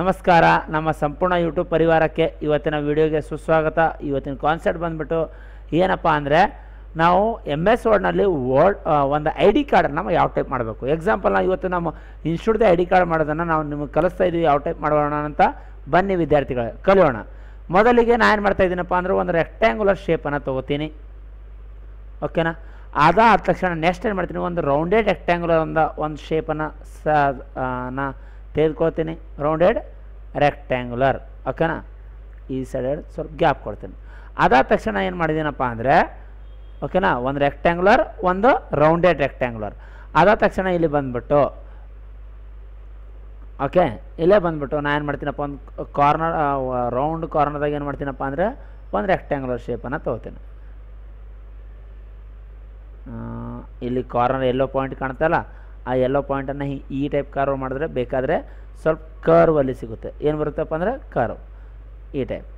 ನಮಸ್ಕಾರ ನಮ್ಮ ಸಂಪೂರ್ಣ ಯೂಟ್ಯೂಬ್ ಪರಿವಾರಕ್ಕೆ ಇವತ್ತಿನ ವಿಡಿಯೋಗೆ ಸುಸ್ವಾಗತ ಇವತ್ತಿನ ಕಾನ್ಸೆಪ್ಟ್ ಬಂದ್ಬಿಟ್ಟು ಏನಪ್ಪ ಅಂದರೆ ನಾವು ಎಮ್ ಎಸ್ ವರ್ಡ್ನಲ್ಲಿ ವರ್ಡ್ ಒಂದು ಐ ಡಿ ಕಾರ್ಡನ್ನು ನಾವು ಯಾವ ಟೈಪ್ ಮಾಡಬೇಕು ಎಕ್ಸಾಂಪಲ್ ನಾವು ಇವತ್ತು ನಮ್ಮ ಇನ್ಸ್ಟಿಟ್ಯೂಟ್ ಐ ಡಿ ಕಾರ್ಡ್ ಮಾಡೋದನ್ನು ನಾವು ನಿಮಗೆ ಕಲಿಸ್ತಾ ಇದ್ದೀವಿ ಯಾವ ಟೈಪ್ ಮಾಡೋಣ ಅಂತ ಬನ್ನಿ ವಿದ್ಯಾರ್ಥಿಗಳೇ ಕಲಿಯೋಣ ಮೊದಲಿಗೆ ನಾನು ಏನು ಮಾಡ್ತಾ ಇದ್ದೀನಪ್ಪ ಅಂದರೆ ಒಂದು ರೆಕ್ಟ್ಯಾಂಗುಲರ್ ಶೇಪನ್ನು ತೊಗೋತೀನಿ ಓಕೆನಾ ಅದಾದ ತಕ್ಷಣ ನೆಕ್ಸ್ಟ್ ಏನು ಮಾಡ್ತೀನಿ ಒಂದು ರೌಂಡೆಡ್ ರೆಕ್ಟ್ಯಾಂಗುಲರ್ ಒಂದು ಒಂದು ಶೇಪನ್ನು ಸ ತೆಗೆದುಕೊಳ್ತೀನಿ ರೌಂಡೆಡ್ ರೆಕ್ಟ್ಯಾಂಗ್ಯುಲರ್ ಓಕೆನಾ ಈ ಸೈಡ್ ಸ್ವಲ್ಪ ಗ್ಯಾಪ್ ಕೊಡ್ತೀನಿ ಅದಾದ ತಕ್ಷಣ ಏನು ಮಾಡಿದ್ದೀನಪ್ಪ ಅಂದರೆ ಓಕೆನಾ ಒಂದು ರೆಕ್ಟ್ಯಾಂಗ್ಯುಲರ್ ಒಂದು ರೌಂಡೆಡ್ ರೆಕ್ಟ್ಯಾಂಗ್ಯುಲರ್ ಅದಾದ ತಕ್ಷಣ ಇಲ್ಲಿ ಬಂದ್ಬಿಟ್ಟು ಓಕೆ ಇಲ್ಲೇ ಬಂದ್ಬಿಟ್ಟು ನಾನು ಏನು ಮಾಡ್ತೀನಪ್ಪ ಒಂದು ಕಾರ್ನರ್ ರೌಂಡ್ ಕಾರ್ನರ್ದಾಗ ಏನು ಮಾಡ್ತೀನಪ್ಪ ಅಂದರೆ ಒಂದು ರೆಕ್ಟ್ಯಾಂಗ್ಯುಲರ್ ಶೇಪನ್ನು ತೊಗೋತೀನಿ ಇಲ್ಲಿ ಕಾರ್ನರ್ ಎಲ್ಲೋ ಪಾಯಿಂಟ್ ಕಾಣ್ತಲ್ಲ ಆ ಎಲ್ಲೋ ಪಾಯಿಂಟನ್ನು ಈ ಟೈಪ್ ಕರ್ವ್ ಮಾಡಿದ್ರೆ ಬೇಕಾದರೆ ಸ್ವಲ್ಪ ಕರ್ವ್ ಅಲ್ಲಿ ಸಿಗುತ್ತೆ ಏನು ಬರುತ್ತಪ್ಪ ಅಂದರೆ ಕರ್ವ್ ಈ ಟೈಪ್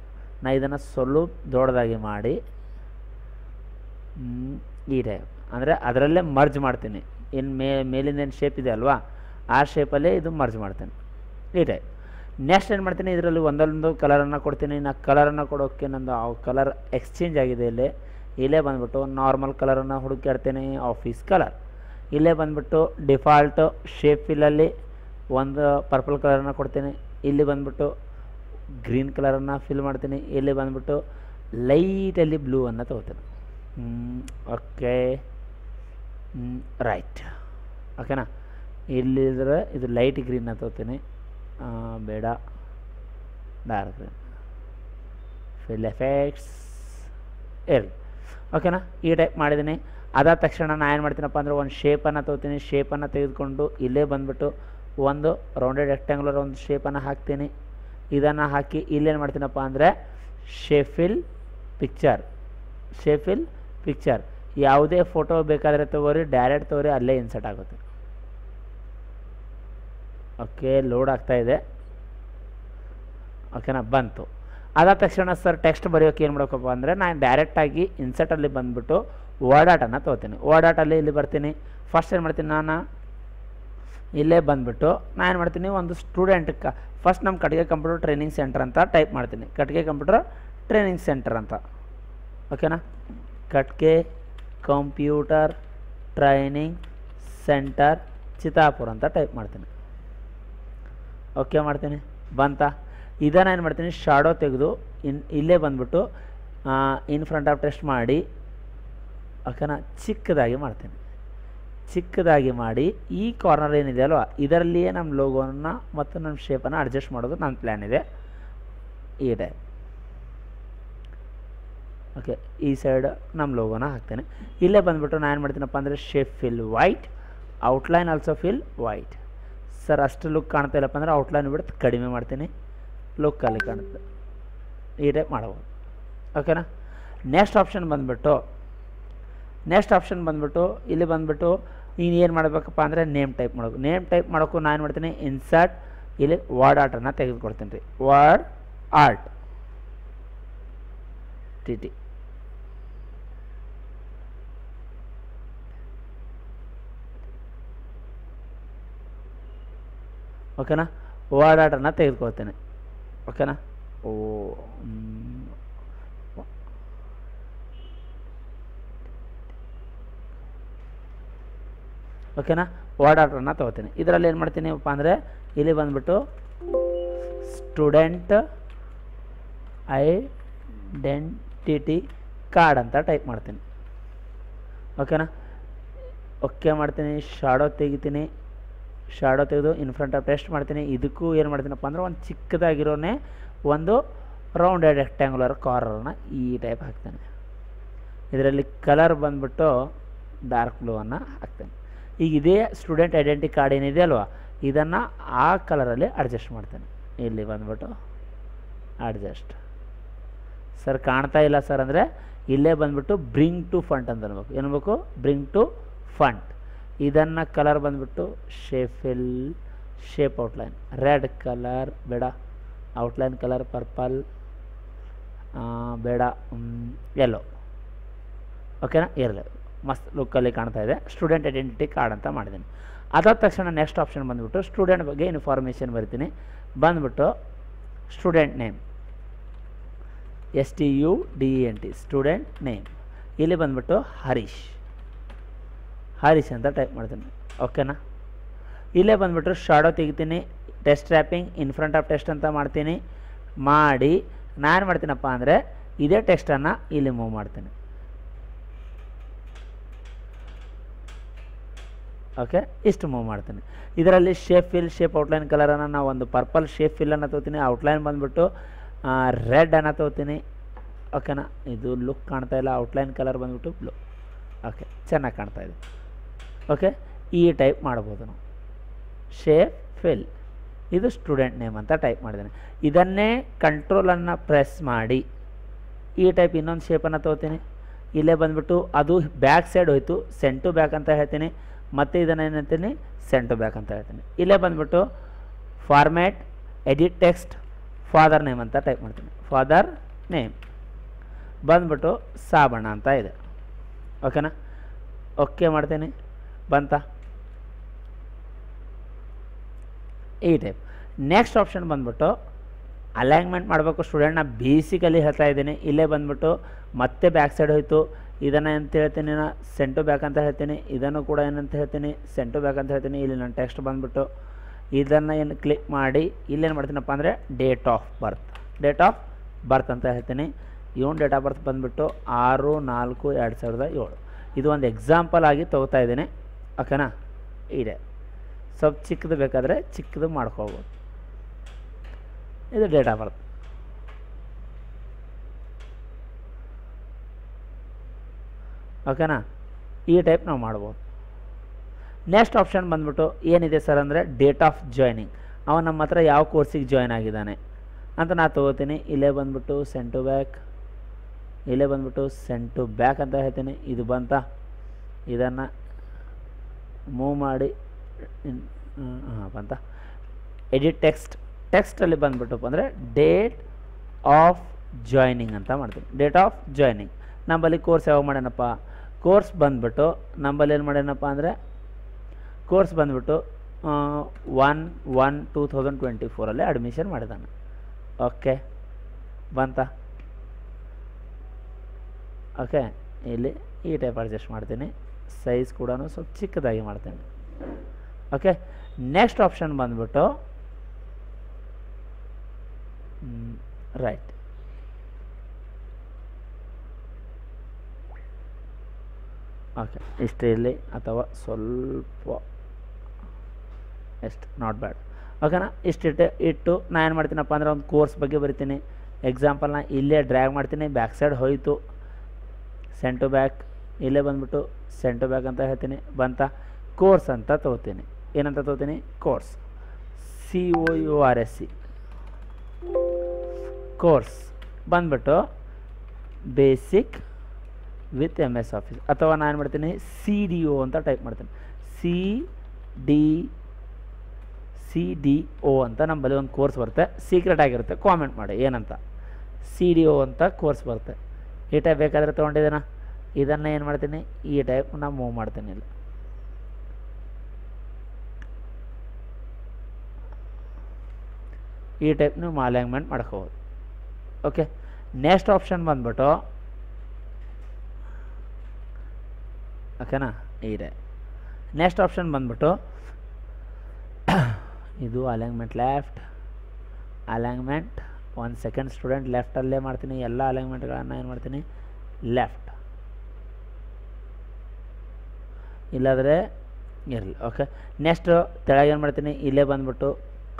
ನಾ ಇದನ್ನು ಸ್ವಲ್ಪ ದೊಡ್ಡದಾಗಿ ಮಾಡಿ ಈ ಟೈಪ್ ಅಂದರೆ ಅದರಲ್ಲೇ ಮರ್ಜ್ ಮಾಡ್ತೀನಿ ಏನು ಮೇ ಮೇಲಿಂದ ಏನು ಶೇಪ್ ಇದೆ ಅಲ್ವಾ ಆ ಶೇಪಲ್ಲೇ ಇದು ಮರ್ಜ್ ಮಾಡ್ತೀನಿ ಈ ಟೈಪ್ ನೆಕ್ಸ್ಟ್ ಏನು ಮಾಡ್ತೀನಿ ಇದರಲ್ಲಿ ಒಂದೊಂದು ಕಲರನ್ನು ಕೊಡ್ತೀನಿ ನಾ ಕಲರನ್ನು ಕೊಡೋಕ್ಕೆ ನಂದು ಆ ಕಲರ್ ಎಕ್ಸ್ಚೇಂಜ್ ಆಗಿದೆ ಇಲ್ಲಿ ಇಲ್ಲೇ ಬಂದುಬಿಟ್ಟು ನಾರ್ಮಲ್ ಕಲರನ್ನು ಹುಡುಕಾಡ್ತೀನಿ ಆಫೀಸ್ ಕಲರ್ ಇಲ್ಲೇ ಬಂದ್ಬಿಟ್ಟು ಡಿಫಾಲ್ಟು ಶೇಪ್ ಫಿಲ್ಲಲ್ಲಿ ಒಂದು ಪರ್ಪಲ್ ಕಲರನ್ನು ಕೊಡ್ತೀನಿ ಇಲ್ಲಿ ಬಂದ್ಬಿಟ್ಟು ಗ್ರೀನ್ ಕಲರನ್ನು ಫಿಲ್ ಮಾಡ್ತೀನಿ ಇಲ್ಲಿ ಬಂದ್ಬಿಟ್ಟು ಲೈಟಲ್ಲಿ ಬ್ಲೂವನ್ನು ತೊಗೋತೀನಿ ಓಕೆ ರೈಟ್ ಓಕೆನಾ ಇಲ್ಲಿದ್ರೆ ಇದು ಲೈಟ್ ಗ್ರೀನ್ನ ತೊಗೋತೀನಿ ಬೇಡ ಡಾರ್ಕ್ ಗ್ರೀನ್ ಫಿಲ್ ಎಫೆಕ್ಟ್ಸ್ ಇರಲಿ ಓಕೆನಾ ಈ ಟೈಪ್ ಮಾಡಿದ್ದೀನಿ ಅದಾದ ತಕ್ಷಣ ನಾನು ಏನು ಮಾಡ್ತೀನಪ್ಪ ಅಂದರೆ ಒಂದು ಶೇಪನ್ನು ತೊಗೊತೀನಿ ಶೇಪನ್ನು ತೆಗೆದುಕೊಂಡು ಇಲ್ಲೇ ಬಂದುಬಿಟ್ಟು ಒಂದು ರೌಂಡೆಡ್ ರೆಕ್ಟ್ಯಾಂಗ್ಯುಲರ್ ಒಂದು ಶೇಪನ್ನು ಹಾಕ್ತೀನಿ ಇದನ್ನು ಹಾಕಿ ಇಲ್ಲೇನು ಮಾಡ್ತೀನಪ್ಪ ಅಂದರೆ ಶೇಫಿಲ್ ಪಿಕ್ಚರ್ ಶೇಫಿಲ್ ಪಿಕ್ಚರ್ ಯಾವುದೇ ಫೋಟೋ ಬೇಕಾದರೆ ತಗೋರಿ ಡೈರೆಕ್ಟ್ ತಗೋರಿ ಅಲ್ಲೇ ಇನ್ಸರ್ಟ್ ಆಗುತ್ತೆ ಓಕೆ ಲೋಡ್ ಆಗ್ತಾ ಇದೆ ಓಕೆನಾ ಬಂತು ಅದಾದ ತಕ್ಷಣ ಸರ್ ಟೆಕ್ಸ್ಟ್ ಬರೆಯೋಕೆ ಏನು ಮಾಡಬೇಕಪ್ಪ ಅಂದರೆ ನಾನು ಡೈರೆಕ್ಟಾಗಿ ಇನ್ಸರ್ಟಲ್ಲಿ ಬಂದುಬಿಟ್ಟು ಓಡಾಟನ ತೊಗೋತೀನಿ ಓಡಾಟಲ್ಲಿ ಇಲ್ಲಿ ಬರ್ತೀನಿ ಫಸ್ಟ್ ಏನು ಮಾಡ್ತೀನಿ ನಾನು ಇಲ್ಲೇ ಬಂದುಬಿಟ್ಟು ನಾನು ಏನು ಮಾಡ್ತೀನಿ ಒಂದು ಸ್ಟೂಡೆಂಟ್ ಕ ಫಸ್ಟ್ ನಮ್ಮ ಕಟ್ಟಿಗೆ ಕಂಪ್ಯೂಟರ್ ಟ್ರೈನಿಂಗ್ ಸೆಂಟರ್ ಅಂತ ಟೈಪ್ ಮಾಡ್ತೀನಿ ಕಟ್ಟಿಗೆ ಕಂಪ್ಯೂಟರ್ ಟ್ರೈನಿಂಗ್ ಸೆಂಟರ್ ಅಂತ ಓಕೆನಾ ಕಟ್ಗೆ ಕಂಪ್ಯೂಟರ್ ಟ್ರೈನಿಂಗ್ ಸೆಂಟರ್ ಚಿತಾಪುರ ಅಂತ ಟೈಪ್ ಮಾಡ್ತೀನಿ ಓಕೆ ಮಾಡ್ತೀನಿ ಬಂತ ಇದನ್ನು ಏನು ಮಾಡ್ತೀನಿ ಶಾಡೋ ತೆಗೆದು ಇನ್ ಇಲ್ಲೇ ಬಂದುಬಿಟ್ಟು ಇನ್ ಫ್ರಂಟ್ ಆಫ್ ಟೆಸ್ಟ್ ಮಾಡಿ ಓಕೆನಾ ಚಿಕ್ಕದಾಗಿ ಮಾಡ್ತೇನೆ ಚಿಕ್ಕದಾಗಿ ಮಾಡಿ ಈ ಕಾರ್ನರ್ ಏನಿದೆ ಅಲ್ವ ಇದರಲ್ಲಿಯೇ ನಮ್ಮ ಲೋಗೋನ ಮತ್ತು ನಮ್ಮ ಶೇಪನ್ನು ಅಡ್ಜಸ್ಟ್ ಮಾಡೋದು ನನ್ನ ಪ್ಲ್ಯಾನ್ ಇದೆ ಇದೆ ಓಕೆ ಈ ಸೈಡ್ ನಮ್ಮ ಲೋಗೋನ ಹಾಕ್ತೇನೆ ಇಲ್ಲೇ ಬಂದುಬಿಟ್ಟು ನಾನು ಏನು ಮಾಡ್ತೀನಪ್ಪ ಅಂದರೆ shape fill white outline also fill white sir ಅಷ್ಟು ಲುಕ್ ಕಾಣ್ತಾ ಇಲ್ಲಪ್ಪ ಅಂದರೆ ಔಟ್ಲೈನ್ ಬಿಡ್ತು ಕಡಿಮೆ ಮಾಡ್ತೀನಿ ಲುಕ್ ಅಲ್ಲಿ ಕಾಣುತ್ತೆ ಇದೇ ಟೈಪ್ ಮಾಡ್ಬೋದು ಓಕೆನಾ ನೆಕ್ಸ್ಟ್ ಆಪ್ಷನ್ ಬಂದುಬಿಟ್ಟು ನೆಕ್ಸ್ಟ್ ಆಪ್ಷನ್ ಬಂದುಬಿಟ್ಟು ಇಲ್ಲಿ ಬಂದುಬಿಟ್ಟು ನೀನು ಏನು ಮಾಡಬೇಕಪ್ಪ ಅಂದರೆ ನೇಮ್ ಟೈಪ್ ಮಾಡೋದು ನೇಮ್ ಟೈಪ್ ಮಾಡೋಕ್ಕೂ ನಾನು ಏನು ಮಾಡ್ತೀನಿ ಇನ್ಸರ್ಟ್ ಇಲ್ಲಿ ವರ್ಡ್ ಆರ್ಟನ್ನು ತೆಗೆದುಕೊಡ್ತೀನಿ ರೀ ವರ್ಡ್ ಆರ್ಟ್ ಟಿ ಟಿ ಓಕೆನಾ ವರ್ಡ್ ಆರ್ಟನ್ನು ತೆಗೆದುಕೊಳ್ತೇನೆ ಓಕೆನಾ ಓ ಓಕೆನಾ ವರ್ಡ್ ಆರ್ಡ್ರನ್ನ ತೊಗೋತೀನಿ ಇದರಲ್ಲಿ ಏನು ಮಾಡ್ತೀನಿ ಅಪ್ಪ ಅಂದರೆ ಇಲ್ಲಿ ಬಂದುಬಿಟ್ಟು ಸ್ಟೂಡೆಂಟ್ ಐಡೆಂಟಿಟಿ ಕಾರ್ಡ್ ಅಂತ ಟೈಪ್ ಮಾಡ್ತೀನಿ ಓಕೆನಾ ಓಕೆ ಮಾಡ್ತೀನಿ ಶಾಡೋ ತೆಗಿತೀನಿ ಶಾಡೋ ತೆಗೆದು ಆಫ್ ಟೆಸ್ಟ್ ಮಾಡ್ತೀನಿ ಇದಕ್ಕೂ ಏನು ಮಾಡ್ತೀನಪ್ಪ ಅಂದರೆ ಒಂದು ಚಿಕ್ಕದಾಗಿರೋನೇ ಒಂದು ರೌಂಡೆಡ್ ರೆಕ್ಟ್ಯಾಂಗುಲರ್ ಕಾರ್ನ ಈ ಟೈಪ್ ಹಾಕ್ತೇನೆ ಇದರಲ್ಲಿ ಕಲರ್ ಬಂದ್ಬಿಟ್ಟು ಡಾರ್ಕ್ ಬ್ಲೂ ಅನ್ನು ಹಾಕ್ತೇನೆ ಈಗ ಇದೇ ಸ್ಟೂಡೆಂಟ್ ಐಡೆಂಟಿ ಕಾರ್ಡ್ ಏನಿದೆ ಅಲ್ವಾ ಇದನ್ನು ಆ ಕಲರಲ್ಲಿ ಅಡ್ಜಸ್ಟ್ ಮಾಡ್ತೇನೆ ಇಲ್ಲಿ ಬಂದ್ಬಿಟ್ಟು ಅಡ್ಜಸ್ಟ್ ಸರ್ ಕಾಣ್ತಾ ಇಲ್ಲ ಸರ್ ಅಂದರೆ ಇಲ್ಲೇ ಬಂದ್ಬಿಟ್ಟು ಬ್ರಿಂಗ್ ಟು ಫಂಟ್ ಅಂತ ಅನ್ಬೇಕು ಏನಬೇಕು ಬ್ರಿಂಗ್ ಟು ಫಂಟ್ ಇದನ್ನು ಕಲರ್ ಬಂದ್ಬಿಟ್ಟು shape fill shape outline red colour ಬೇಡ ಔಟ್ಲೈನ್ ಕಲರ್ ಪರ್ಪಲ್ ಬೇಡ ಎಲ್ಲೋ ಓಕೆನಾ ಇರಲಿ ಮಸ್ತ್ ಲುಕ್ಕಲ್ಲಿ ಕಾಣ್ತಾ ಇದೆ ಸ್ಟೂಡೆಂಟ್ ಐಡೆಂಟಿಟಿ ಕಾರ್ಡ್ ಅಂತ ಮಾಡಿದ್ದೀನಿ ಅದಾದ ತಕ್ಷಣ ನೆಕ್ಸ್ಟ್ ಆಪ್ಷನ್ ಬಂದುಬಿಟ್ಟು ಸ್ಟೂಡೆಂಟ್ ಬಗ್ಗೆ ಇನ್ಫಾರ್ಮೇಷನ್ ಬರ್ತೀನಿ ಬಂದುಬಿಟ್ಟು student name S T U D N T student name ಇಲ್ಲಿ ಬಂದುಬಿಟ್ಟು ಹರೀಶ್ ಹರೀಶ್ ಅಂತ ಟೈಪ್ ಮಾಡ್ತೀನಿ ಓಕೆನಾ ಇಲ್ಲೇ ಬಂದುಬಿಟ್ಟು ಶಾಡೋ ತೆಗಿತೀನಿ text wrapping in front of text ಅಂತ ಮಾಡ್ತೀನಿ ಮಾಡಿ ನಾನು ಮಾಡ್ತೀನಪ್ಪ ಅಂದರೆ ಇದೇ ಟೆಸ್ಟನ್ನು ಇಲ್ಲಿ ಮೂವ್ ಮಾಡ್ತೀನಿ ಓಕೆ ಇಷ್ಟು ಮೂವ್ ಮಾಡ್ತೀನಿ ಇದರಲ್ಲಿ ಶೇಪ್ ಫಿಲ್ ಶೇಪ್ ಔಟ್ಲೈನ್ ಕಲರನ್ನು ನಾವು ಒಂದು ಪರ್ಪಲ್ ಶೇಪ್ ಫಿಲ್ ಅನ್ನ ಔಟ್ಲೈನ್ ಬಂದುಬಿಟ್ಟು ರೆಡ್ ಅನ್ನ ತಗೋತೀನಿ ಓಕೆನಾ ಇದು ಲುಕ್ ಕಾಣ್ತಾ ಇಲ್ಲ ಔಟ್ಲೈನ್ ಕಲರ್ ಬಂದುಬಿಟ್ಟು ಬ್ಲೂ ಓಕೆ ಚೆನ್ನಾಗಿ ಕಾಣ್ತಾ ಇದೆ ಓಕೆ ಈ ಟೈಪ್ ಮಾಡ್ಬೋದು ನಾವು ಶೇಪ್ ಫಿಲ್ ಇದು ಸ್ಟೂಡೆಂಟ್ ನೇಮ್ ಅಂತ ಟೈಪ್ ಮಾಡಿದ್ದೀನಿ ಇದನ್ನೇ ಕಂಟ್ರೋಲನ್ನು ಪ್ರೆಸ್ ಮಾಡಿ ಈ ಟೈಪ್ ಇನ್ನೊಂದು ಶೇಪನ್ನು ತೊಗೋತೀನಿ ಇಲ್ಲೇ ಬಂದುಬಿಟ್ಟು ಅದು ಬ್ಯಾಕ್ ಸೈಡ್ ಹೋಯಿತು ಸೆಂಟು ಬ್ಯಾಕ್ ಅಂತ ಹೇಳ್ತೀನಿ ಮತ್ತು ಇದನ್ನು ಏನಂತೀನಿ ಹೇಳ್ತೀನಿ ಸೆಂಟು ಬ್ಯಾಕ್ ಅಂತ ಹೇಳ್ತೀನಿ ಇಲ್ಲೇ ಬಂದುಬಿಟ್ಟು format edit text father name ಅಂತ ಟೈಪ್ ಮಾಡ್ತೀನಿ ಫಾದರ್ ನೇಮ್ ಬಂದ್ಬಿಟ್ಟು ಸಾಬಣ್ಣ ಅಂತ ಇದೆ ಓಕೆನಾ ಓಕೆ ಮಾಡ್ತೀನಿ ಬಂತ ಈ ಟೈಪ್ ನೆಕ್ಸ್ಟ್ ಆಪ್ಷನ್ ಬಂದ್ಬಿಟ್ಟು ಅಲೈನ್ಮೆಂಟ್ ಮಾಡಬೇಕು ಸ್ಟೂಡೆಂಟ್ನ ಬೇಸಿಕಲಿ ಹೇಳ್ತಾ ಇದ್ದೀನಿ ಇಲ್ಲೇ ಬಂದ್ಬಿಟ್ಟು ಮತ್ತೆ ಬ್ಯಾಕ್ ಸೈಡ್ ಹೋಯಿತು ಇದನ್ನು ಅಂತ ಹೇಳ್ತೀನಿ ನಾನು ಸೆಂಟು ಬ್ಯಾಕ್ ಅಂತ ಹೇಳ್ತೀನಿ ಇದನ್ನು ಕೂಡ ಏನಂತ ಹೇಳ್ತೀನಿ ಸೆಂಟು ಬ್ಯಾಕ್ ಅಂತ ಹೇಳ್ತೀನಿ ಇಲ್ಲಿ ನಾನು ಟೆಕ್ಸ್ಟ್ ಬಂದುಬಿಟ್ಟು ಇದನ್ನು ಏನು ಕ್ಲಿಕ್ ಮಾಡಿ ಇಲ್ಲೇನು ಮಾಡ್ತೀನಪ್ಪ ಅಂದರೆ date of birth date of birth ಅಂತ ಹೇಳ್ತೀನಿ ಇವನು ಡೇಟ್ ಆಫ್ ಬರ್ತ್ ಬಂದುಬಿಟ್ಟು ಆರು ನಾಲ್ಕು ಎರಡು ಸಾವಿರದ ಏಳು ಇದು ಒಂದು ಎಕ್ಸಾಂಪಲ್ ಆಗಿ ತಗೋತಾ ಇದ್ದೀನಿ ಓಕೆನಾ ಇದೆ ಸ್ವಲ್ಪ ಚಿಕ್ಕದು ಬೇಕಾದರೆ ಚಿಕ್ಕದು ಮಾಡ್ಕೋಬೋದು ಇದು ಡೇಟ್ ಆಫ್ ಬರ್ತ್ ಓಕೆನಾ ಈ ಟೈಪ್ ನಾವು ಮಾಡ್ಬೋದು ನೆಕ್ಸ್ಟ್ ಆಪ್ಷನ್ ಬಂದ್ಬಿಟ್ಟು ಏನಿದೆ ಸರ್ ಅಂದರೆ ಡೇಟ್ ಆಫ್ ಜಾಯ್ನಿಂಗ್ ಅವನು ನಮ್ಮ ಹತ್ರ ಯಾವ ಕೋರ್ಸಿಗೆ ಜಾಯ್ನ್ ಆಗಿದ್ದಾನೆ ಅಂತ ನಾನು ತೊಗೋತೀನಿ ಇಲ್ಲೇ ಬಂದ್ಬಿಟ್ಟು ಸೆಂಟು ಟು ಬ್ಯಾಕ್ ಇಲ್ಲೇ ಬಂದ್ಬಿಟ್ಟು ಸೆಂಟು ಟು ಬ್ಯಾಕ್ ಅಂತ ಹೇಳ್ತೀನಿ ಇದು ಬಂತ ಇದನ್ನು ಮೂವ್ ಮಾಡಿ ಹಾಂ ಬಂತ ಎಡಿಟ್ ಟೆಕ್ಸ್ಟ್ ಟೆಕ್ಸ್ಟಲ್ಲಿ ಬಂದ್ಬಿಟ್ಟು ಅಂದರೆ ಡೇಟ್ ಆಫ್ ಜಾಯ್ನಿಂಗ್ ಅಂತ ಮಾಡ್ತೀನಿ ಡೇಟ್ ಆಫ್ ಜಾಯ್ನಿಂಗ್ ನಂಬಲ್ಲಿ ಕೋರ್ಸ್ ಯಾವಾಗ ಮಾಡ್ಯಾನಪ್ಪ ಕೋರ್ಸ್ ಬಂದ್ಬಿಟ್ಟು ನಂಬಲ್ಲಿ ಏನು ಮಾಡ್ಯಾನಪ್ಪ ಅಂದರೆ ಕೋರ್ಸ್ ಬಂದ್ಬಿಟ್ಟು one one two thousand twenty ಫೋರಲ್ಲಿ ಅಡ್ಮಿಷನ್ ಮಾಡಿದಾನೆ ಓಕೆ ಬಂತ ಓಕೆ ಇಲ್ಲಿ ಈ ಟೈಪ್ ಅಡ್ಜಸ್ಟ್ ಮಾಡ್ತೀನಿ ಸೈಜ್ ಕೂಡ ಸ್ವಲ್ಪ ಚಿಕ್ಕದಾಗಿ ಮಾಡ್ತೀನಿ ಓಕೆ ನೆಕ್ಸ್ಟ್ ಆಪ್ಷನ್ ಬಂದ್ಬಿಟ್ಟು ರೈಟ್ ಓಕೆ ಇಲ್ಲಿ ಅಥವಾ ಸ್ವಲ್ಪ ಎಷ್ಟು ನಾಟ್ ಬ್ಯಾಡ್ ಓಕೆನಾ ಇಷ್ಟು ಇಟ್ಟು ನಾನು ಏನು ಮಾಡ್ತೀನಪ್ಪ ಅಂದರೆ ಒಂದು ಕೋರ್ಸ್ ಬಗ್ಗೆ ಬರಿತೀನಿ ಎಕ್ಸಾಂಪಲ್ನ ಇಲ್ಲೇ ಡ್ರ್ಯಾಗ್ ಮಾಡ್ತೀನಿ ಬ್ಯಾಕ್ ಸೈಡ್ ಹೋಯಿತು ಸೆಂಟು ಬ್ಯಾಕ್ ಇಲ್ಲೇ ಬಂದುಬಿಟ್ಟು ಸೆಂಟು ಬ್ಯಾಕ್ ಅಂತ ಹೇಳ್ತೀನಿ ಬಂತ ಕೋರ್ಸ್ ಅಂತ ತೊಗೋತೀನಿ ಏನಂತ ತೊಗೋತೀನಿ course C O U R S C course ಬಂದ್ಬಿಟ್ಟು basic with M S office ಅಥವಾ ನಾನು ಏನು ಮಾಡ್ತೀನಿ ಸಿ ಡಿ ಒ ಅಂತ ಟೈಪ್ ಮಾಡ್ತೀನಿ C D C D O ಅಂತ ನಮ್ಮಲ್ಲಿ ಒಂದು ಕೋರ್ಸ್ ಬರುತ್ತೆ ಸೀಕ್ರೆಟ್ ಆಗಿರುತ್ತೆ ಕಾಮೆಂಟ್ ಮಾಡಿ ಏನಂತ ಸಿ ಡಿ ಒ ಅಂತ ಕೋರ್ಸ್ ಬರುತ್ತೆ ಈ ಟೈಪ್ ಬೇಕಾದರೆ ತೊಗೊಂಡಿದ್ದೀನ ಇದನ್ನು ಏನು ಮಾಡ್ತೀನಿ ಈ ಟೈಪ್ ನಾನು ಮೂವ್ ಮಾಡ್ತೀನಿ ಇಲ್ಲ ಈ ಟೈಪ್ ನೀವು ಅಲೈನ್ಮೆಂಟ್ ಮಾಡ್ಕೋಬೋದು ಓಕೆ ನೆಕ್ಸ್ಟ್ ಆಪ್ಷನ್ ಬಂದ್ಬಿಟ್ಟು ಓಕೆನಾ ಇದೆ ನೆಕ್ಸ್ಟ್ ಆಪ್ಷನ್ ಬಂದ್ಬಿಟ್ಟು ಇದು ಅಲೈನ್ಮೆಂಟ್ ಲೆಫ್ಟ್ ಅಲೈನ್ಮೆಂಟ್ ಒಂದು ಸೆಕೆಂಡ್ ಸ್ಟೂಡೆಂಟ್ ಲೆಫ್ಟಲ್ಲೇ ಮಾಡ್ತೀನಿ ಎಲ್ಲ ಅಲೈನ್ಮೆಂಟ್ಗಳನ್ನು ಏನು ಮಾಡ್ತೀನಿ ಲೆಫ್ಟ್ ಇಲ್ಲಾದರೆ ಇರಲಿ ಓಕೆ ನೆಕ್ಸ್ಟು ಏನು ಮಾಡ್ತೀನಿ ಇಲ್ಲೇ ಬಂದುಬಿಟ್ಟು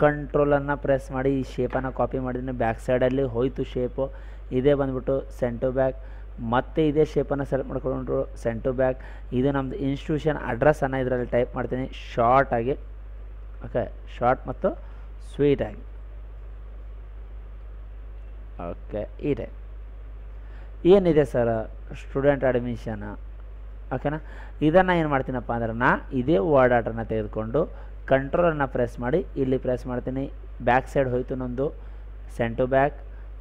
ಕಂಟ್ರೋಲನ್ನು ಪ್ರೆಸ್ ಮಾಡಿ ಈ ಶೇಪನ್ನು ಕಾಪಿ ಮಾಡಿದ್ದೀನಿ ಬ್ಯಾಕ್ ಸೈಡಲ್ಲಿ ಹೋಯ್ತು ಶೇಪು ಇದೇ ಬಂದ್ಬಿಟ್ಟು ಸೆಂಟು ಬ್ಯಾಕ್ ಮತ್ತೆ ಇದೇ ಶೇಪನ್ನು ಸೆಲೆಕ್ಟ್ ಮಾಡ್ಕೊಂಡ್ರು ಸೆಂಟು ಬ್ಯಾಕ್ ಇದು ನಮ್ಮದು ಇನ್ಸ್ಟಿಟ್ಯೂಷನ್ ಅಡ್ರೆಸ್ಸನ್ನು ಇದರಲ್ಲಿ ಟೈಪ್ ಮಾಡ್ತೀನಿ ಶಾರ್ಟಾಗಿ ಓಕೆ ಶಾರ್ಟ್ ಮತ್ತು ಸ್ವೀಟಾಗಿ ಓಕೆ ಈ ಟೈಪ್ ಏನಿದೆ ಸರ್ ಸ್ಟೂಡೆಂಟ್ ಅಡ್ಮಿಷನ್ ಓಕೆನಾ ಇದನ್ನು ಏನು ಮಾಡ್ತೀನಪ್ಪ ಅಂದ್ರೆ ನಾ ಇದೇ ವರ್ಡ್ ಆರ್ಡರನ್ನ ತೆಗೆದುಕೊಂಡು ಕಂಟ್ರೋಲನ್ನು ಪ್ರೆಸ್ ಮಾಡಿ ಇಲ್ಲಿ ಪ್ರೆಸ್ ಮಾಡ್ತೀನಿ ಬ್ಯಾಕ್ ಸೈಡ್ ಹೋಯ್ತು ನಂದು ಸೆಂಟು ಬ್ಯಾಕ್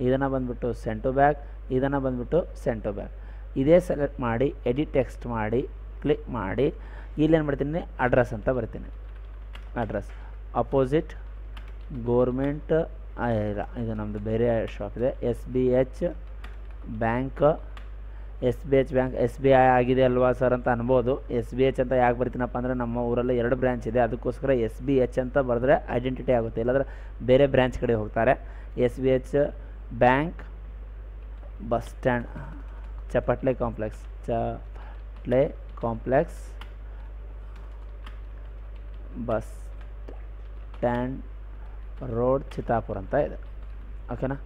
ಇದನ್ನು ಬಂದುಬಿಟ್ಟು ಸೆಂಟು ಬ್ಯಾಕ್ ಇದನ್ನು ಬಂದುಬಿಟ್ಟು ಸೆಂಟು ಬ್ಯಾಗ್ ಬ್ಯಾಕ್ ಇದೇ ಸೆಲೆಕ್ಟ್ ಮಾಡಿ ಎಡಿಟ್ ಟೆಕ್ಸ್ಟ್ ಮಾಡಿ ಕ್ಲಿಕ್ ಮಾಡಿ ಇಲ್ಲೇನು ಮಾಡ್ತೀನಿ ಅಡ್ರೆಸ್ ಅಂತ ಬರ್ತೀನಿ ಅಡ್ರೆಸ್ ಅಪೋಸಿಟ್ ಗೋರ್ಮೆಂಟ್ ಇದು ನಮ್ಮದು ಬೇರೆ ಶಾಪ್ ಇದೆ S B H bank S B H bank S B I ಆಗಿದೆ ಅಲ್ವಾ ಸರ್ ಅಂತ ಅನ್ಬೋದು ಎಸ್ ಬಿ ಎಚ್ ಅಂತ ಯಾಕೆ ಬರ್ತೀನಪ್ಪ ಅಂದರೆ ನಮ್ಮ ಊರಲ್ಲಿ ಎರಡು ಬ್ರ್ಯಾಂಚ್ ಇದೆ ಅದಕ್ಕೋಸ್ಕರ ಎಸ್ ಬಿ ಎಚ್ ಅಂತ ಬರೆದ್ರೆ ಐಡೆಂಟಿಟಿ ಆಗುತ್ತೆ ಇಲ್ಲಾಂದ್ರೆ ಬೇರೆ ಬ್ರ್ಯಾಂಚ್ ಕಡೆ ಹೋಗ್ತಾರೆ S B H bank bus stand Chapatle complex Chapatle complex bus stand road Chittapur ಅಂತ ಇದೆ ಓಕೆನಾ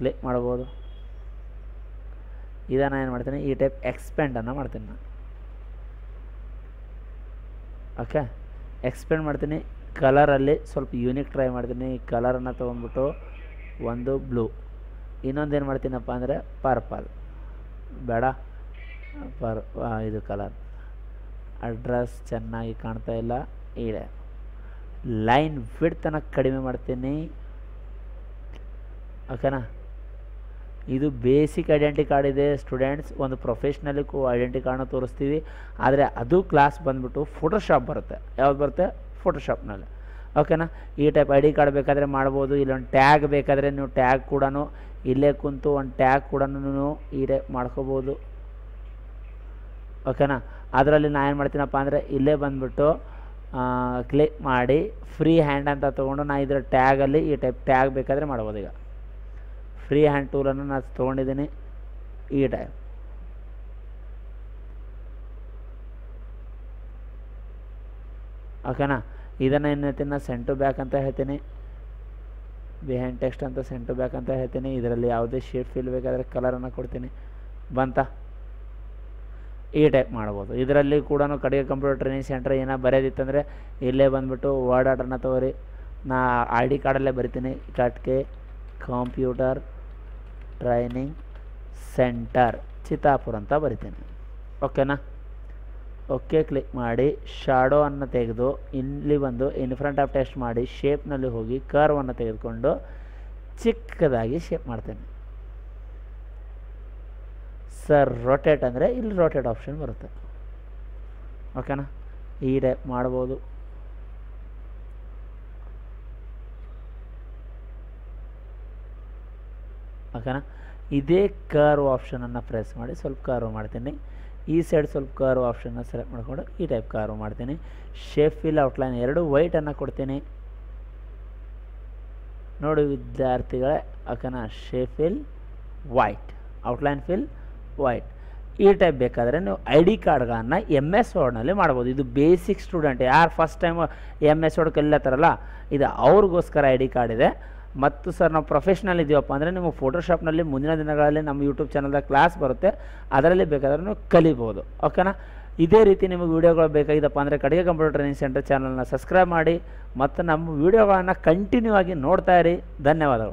ಕ್ಲಿಕ್ ಮಾಡ್ಬೋದು ಇದನ್ನು ಏನು ಮಾಡ್ತೀನಿ ಈ ಟೈಪ್ ಎಕ್ಸ್ಪೆಂಡನ್ನು ಮಾಡ್ತೀನಿ ನಾನು ಓಕೆ ಎಕ್ಸ್ಪೆಂಡ್ ಮಾಡ್ತೀನಿ ಕಲರಲ್ಲಿ ಸ್ವಲ್ಪ ಯೂನಿಕ್ ಟ್ರೈ ಮಾಡ್ತೀನಿ ಕಲರನ್ನು ತೊಗೊಂಡ್ಬಿಟ್ಟು ಒಂದು ಬ್ಲೂ ಇನ್ನೊಂದು ಏನು ಮಾಡ್ತೀನಪ್ಪ ಅಂದರೆ ಪರ್ಪಲ್ ಬೇಡ ಪರ್ ಇದು ಕಲರ್ ಅಡ್ರೆಸ್ ಚೆನ್ನಾಗಿ ಕಾಣ್ತಾ ಇಲ್ಲ ಇದೆ ಲೈನ್ ತನಕ ಕಡಿಮೆ ಮಾಡ್ತೀನಿ ಓಕೆನಾ ಇದು ಬೇಸಿಕ್ ಐಡೆಂಟಿ ಕಾರ್ಡ್ ಇದೆ ಸ್ಟೂಡೆಂಟ್ಸ್ ಒಂದು ಪ್ರೊಫೆಷ್ನಲಿಗೂ ಐಡೆಂಟಿ ಕಾರ್ಡ್ನ ತೋರಿಸ್ತೀವಿ ಆದರೆ ಅದು ಕ್ಲಾಸ್ ಬಂದುಬಿಟ್ಟು ಫೋಟೋಶಾಪ್ ಬರುತ್ತೆ ಯಾವ್ದು ಬರುತ್ತೆ ಫೋಟೋಶಾಪ್ನಲ್ಲಿ ಓಕೆನಾ ಈ ಟೈಪ್ ಐ ಡಿ ಕಾರ್ಡ್ ಬೇಕಾದರೆ ಮಾಡ್ಬೋದು ಇಲ್ಲೊಂದು ಟ್ಯಾಗ್ ಬೇಕಾದರೆ ನೀವು ಟ್ಯಾಗ್ ಕೂಡ ಇಲ್ಲೇ ಕುಂತು ಒಂದು ಟ್ಯಾಗ್ ಕೂಡ ಟೈಪ್ ಮಾಡ್ಕೋಬೋದು ಓಕೆನಾ ಅದರಲ್ಲಿ ನಾನು ಏನು ಮಾಡ್ತೀನಪ್ಪ ಅಂದರೆ ಇಲ್ಲೇ ಬಂದುಬಿಟ್ಟು ಕ್ಲಿಕ್ ಮಾಡಿ ಫ್ರೀ ಹ್ಯಾಂಡ್ ಅಂತ ತೊಗೊಂಡು ನಾನು ಇದರ ಟ್ಯಾಗಲ್ಲಿ ಈ ಟೈಪ್ ಟ್ಯಾಗ್ ಬೇಕಾದರೆ ಮಾಡ್ಬೋದು ಈಗ ಫ್ರೀ ಹ್ಯಾಂಡ್ ಟೂಲನ್ನು ನಾನು ತೊಗೊಂಡಿದ್ದೀನಿ ಈ ಟೈಪ್ ಓಕೆನಾ ಇದನ್ನು ಏನು ಹೇಳ್ತೀನಿ ನಾನು ಸೆಂಟು ಬ್ಯಾಕ್ ಅಂತ ಹೇಳ್ತೀನಿ ಬಿಹೈಂಡ್ ಟೆಕ್ಸ್ಟ್ ಅಂತ ಸೆಂಟು ಬ್ಯಾಕ್ ಅಂತ ಹೇಳ್ತೀನಿ ಇದರಲ್ಲಿ ಯಾವುದೇ ಶೇಪ್ ಫೀಲ್ ಬೇಕಾದರೆ ಕಲರನ್ನು ಕೊಡ್ತೀನಿ ಬಂತ ಈ ಟೈಪ್ ಮಾಡ್ಬೋದು ಇದರಲ್ಲಿ ಕೂಡ ಕಡೆಗೆ ಕಂಪ್ಯೂಟರ್ ಟ್ರೈನಿಂಗ್ ಸೆಂಟ್ರ್ ಏನೋ ಬರೆಯೋದಿತ್ತಂದರೆ ಇಲ್ಲೇ ಬಂದುಬಿಟ್ಟು ವರ್ಡ್ ಆರ್ಡರ್ನ ತಗೋರಿ ನಾ ಐ ಡಿ ಕಾರ್ಡಲ್ಲೇ ಬರಿತೀನಿ ಕಟ್ಗೆ ಕಂಪ್ಯೂಟರ್ ಟ್ರೈನಿಂಗ್ ಸೆಂಟರ್ ಚಿತ್ತಾಪುರ ಅಂತ ಬರಿತೀನಿ ಓಕೆನಾ ಓಕೆ ಕ್ಲಿಕ್ ಮಾಡಿ ಶಾಡೋ ತೆಗೆದು ಇಲ್ಲಿ ಬಂದು ಇನ್ ಫ್ರಂಟ್ ಆಫ್ ಟೆಸ್ಟ್ ಮಾಡಿ ಶೇಪ್ನಲ್ಲಿ ಹೋಗಿ ಕರ್ವನ್ನು ತೆಗೆದುಕೊಂಡು ಚಿಕ್ಕದಾಗಿ ಶೇಪ್ ಮಾಡ್ತೇನೆ ಸರ್ ರೊಟೇಟ್ ಅಂದರೆ ಇಲ್ಲಿ ರೊಟೇಟ್ ಆಪ್ಷನ್ ಬರುತ್ತೆ ಓಕೆನಾ ಈ ಟೈಪ್ ಮಾಡ್ಬೋದು ಓಕೆನಾ ಇದೇ ಕರ್ವ್ ಆಪ್ಷನನ್ನು ಪ್ರೆಸ್ ಮಾಡಿ ಸ್ವಲ್ಪ ಕರ್ವ್ ಮಾಡ್ತೀನಿ ಈ ಸೈಡ್ ಸ್ವಲ್ಪ ಕಾರು ಆಪ್ಷನ್ನ ಸೆಲೆಕ್ಟ್ ಮಾಡಿಕೊಂಡು ಈ ಟೈಪ್ ಕಾರು ಮಾಡ್ತೀನಿ ಶೇಫ್ ಫಿಲ್ ಔಟ್ಲೈನ್ ಎರಡು ವೈಟನ್ನು ಕೊಡ್ತೀನಿ ನೋಡಿ ವಿದ್ಯಾರ್ಥಿಗಳೇ ಅಕನ shape fill white outline fill white ಈ ಟೈಪ್ ಬೇಕಾದರೆ ನೀವು ಐ ಡಿ ಕಾರ್ಡ್ಗಳನ್ನು ಎಮ್ ಎಸ್ ವರ್ಡ್ನಲ್ಲಿ ಮಾಡ್ಬೋದು ಇದು ಬೇಸಿಕ್ ಸ್ಟೂಡೆಂಟ್ ಯಾರು first time M S word ಕಲಿಯತ್ತಾರಲ್ಲ ಇದು ಅವ್ರಿಗೋಸ್ಕರ ಐ ಡಿ ಕಾರ್ಡ್ ಇದೆ ಮತ್ತು ಸರ್ ನಾವು ಪ್ರೊಫೆಷ್ನಲ್ ಇದೀವಪ್ಪ ಅಂದರೆ ನಿಮ್ಮ ಫೋಟೋಶಾಪ್ನಲ್ಲಿ ಮುಂದಿನ ದಿನಗಳಲ್ಲಿ ನಮ್ಮ ಯೂಟ್ಯೂಬ್ ಚಾನಲ್ದ ಕ್ಲಾಸ್ ಬರುತ್ತೆ ಅದರಲ್ಲಿ ಬೇಕಾದ್ರೂ ನೀವು ಕಲಿಬೋದು ಓಕೆನಾ ಇದೇ ರೀತಿ ನಿಮಗೆ ವೀಡಿಯೋಗಳು ಬೇಕಾಗಿದ್ದಪ್ಪ ಅಂದರೆ ಕಡೆಗೆ ಕಂಪ್ಯೂಟರ್ ಟ್ರೈನಿಂಗ್ ಸೆಂಟರ್ ಚಾನಲ್ನ ಸಬ್ಸ್ಕ್ರೈಬ್ ಮಾಡಿ ಮತ್ತು ನಮ್ಮ ವೀಡಿಯೋಗಳನ್ನು ಕಂಟಿನ್ಯೂ ಆಗಿ ನೋಡ್ತಾ ಇರಿ ಧನ್ಯವಾದಗಳು